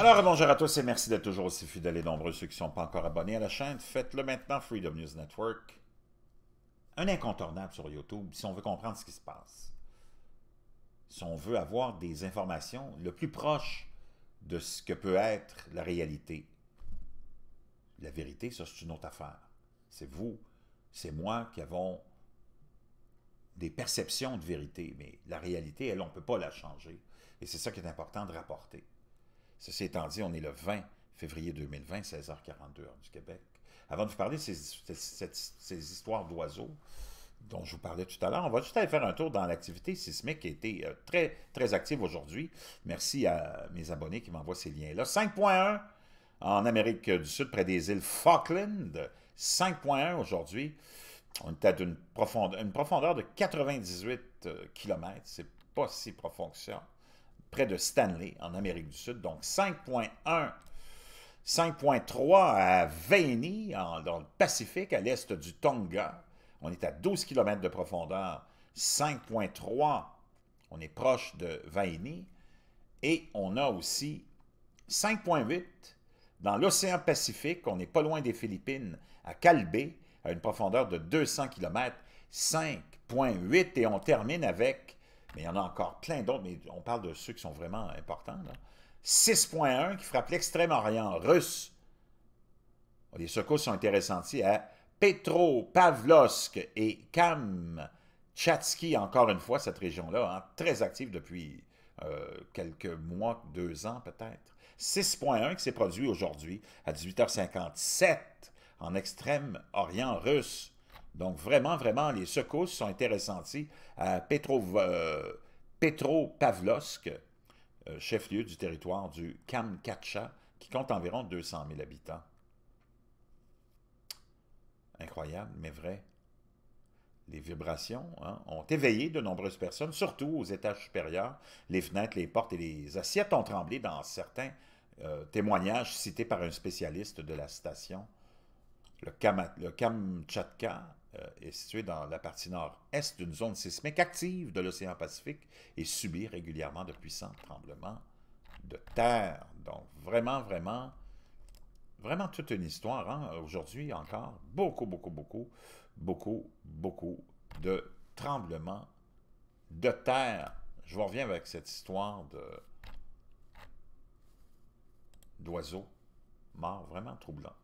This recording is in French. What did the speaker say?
Alors, bonjour à tous et merci d'être toujours aussi fidèles et nombreux. Ceux qui ne sont pas encore abonnés à la chaîne, faites-le maintenant, Freedom News Network. Un incontournable sur YouTube si on veut comprendre ce qui se passe. Si on veut avoir des informations le plus proche de ce que peut être la réalité. La vérité, ça, c'est une autre affaire. C'est vous, c'est moi qui avons des perceptions de vérité, mais la réalité, elle, on ne peut pas la changer. Et c'est ça qui est important de rapporter. Ceci étant dit, on est le 20 février 2020, 16h42 du Québec. Avant de vous parler de ces, histoires d'oiseaux dont je vous parlais tout à l'heure, on va juste aller faire un tour dans l'activité sismique qui a été euh, très, très active aujourd'hui. Merci à mes abonnés qui m'envoient ces liens-là. 5.1 en Amérique du Sud, près des îles Falkland. 5.1 aujourd'hui. On est à une profondeur, une profondeur de 98 euh, km. C'est pas si profond que ça près de Stanley, en Amérique du Sud. Donc 5.1, 5.3 à Veini, dans le Pacifique, à l'est du Tonga. On est à 12 km de profondeur. 5.3, on est proche de Veini. Et on a aussi 5.8 dans l'océan Pacifique. On n'est pas loin des Philippines, à Calbé, à une profondeur de 200 km. 5.8 et on termine avec mais il y en a encore plein d'autres, mais on parle de ceux qui sont vraiment importants. 6.1 qui frappe l'extrême-orient russe. Les secousses sont intéressantes à à Pavlovsk et Kamchatsky, encore une fois, cette région-là, hein, très active depuis euh, quelques mois, deux ans peut-être. 6.1 qui s'est produit aujourd'hui à 18h57 en extrême-orient russe. Donc vraiment, vraiment, les secousses ont été ressenties à Petro, euh, Petropavlovsk, euh, chef-lieu du territoire du Kamkatcha, qui compte environ 200 000 habitants. Incroyable, mais vrai. Les vibrations hein, ont éveillé de nombreuses personnes, surtout aux étages supérieurs. Les fenêtres, les portes et les assiettes ont tremblé dans certains euh, témoignages cités par un spécialiste de la station. Le, Kam le Kamchatka euh, est situé dans la partie nord-est d'une zone sismique active de l'océan Pacifique et subit régulièrement de puissants tremblements de terre. Donc vraiment, vraiment, vraiment toute une histoire. Hein, aujourd'hui encore, beaucoup, beaucoup, beaucoup, beaucoup, beaucoup de tremblements de terre. Je vous reviens avec cette histoire de d'oiseaux morts, vraiment troublant.